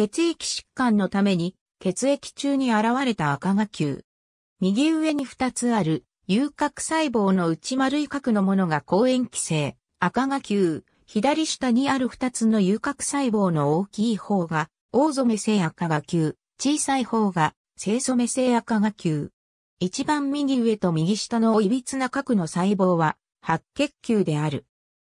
血液疾患のために、血液中に現れた赤が球。右上に2つある、遊角細胞の内丸い核のものが抗塩基性、赤が球。左下にある2つの遊角細胞の大きい方が、大染性赤が球。小さい方が、楚。染性赤が球。一番右上と右下のいびつな核の細胞は、白血球である。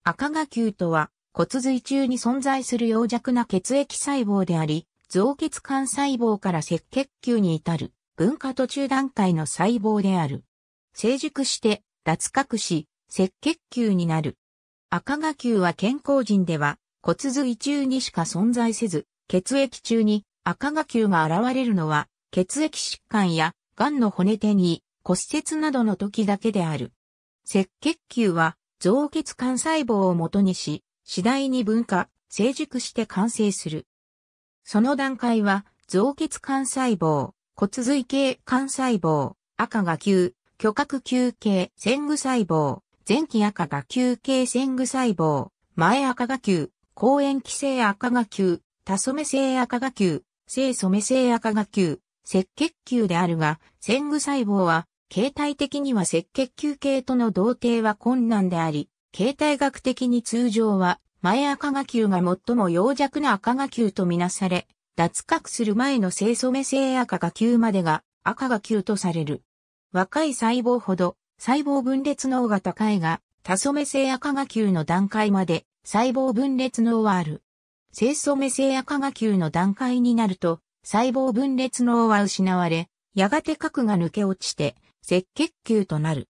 赤が球とは、骨髄中に存在する陽弱な血液細胞であり、造血管細胞から赤血球に至る分化途中段階の細胞である。成熟して脱核し、赤血球になる。赤芽球は健康人では骨髄中にしか存在せず、血液中に赤芽球が現れるのは血液疾患や癌の骨手に骨折などの時だけである。赤血球は造血管細胞を元にし、次第に分化、成熟して完成する。その段階は、造血幹細胞、骨髄系幹細胞、赤が球、巨角球系線具細胞、前期赤が球系線具細胞、前赤が球、抗炎期性赤が球、多染性赤が球、性染性赤が球、赤血球であるが、線具細胞は、形態的には赤血球系との同定は困難であり、形態学的に通常は、前赤が球が最も弱弱な赤が球とみなされ、脱核する前の清楚目性赤が球までが赤が球とされる。若い細胞ほど細胞分裂能が高いが、多染目性赤が球の段階まで細胞分裂能はある。清楚目性赤が球の段階になると、細胞分裂能は失われ、やがて核が抜け落ちて、赤血球となる。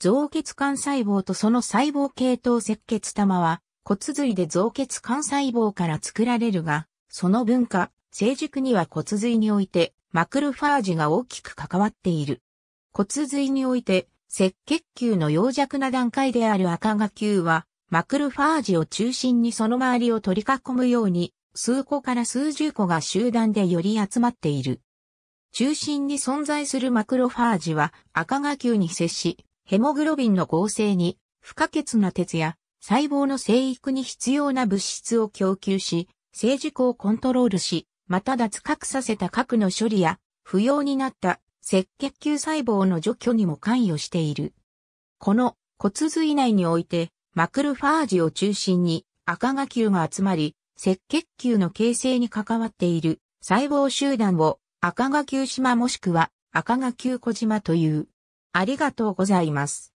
造血幹細胞とその細胞系統赤血玉は骨髄で造血幹細胞から作られるが、その分化、成熟には骨髄においてマクロファージが大きく関わっている。骨髄において赤血球の弱弱な段階である赤賀球はマクロファージを中心にその周りを取り囲むように数個から数十個が集団でより集まっている。中心に存在するマクロファージは赤賀球に接し、ヘモグロビンの合成に不可欠な鉄や細胞の生育に必要な物質を供給し、成熟をコントロールし、また脱核させた核の処理や、不要になった赤血球細胞の除去にも関与している。この骨髄内において、マクルファージを中心に赤化球が集まり、赤血球の形成に関わっている細胞集団を赤化球島もしくは赤化球小島という。ありがとうございます。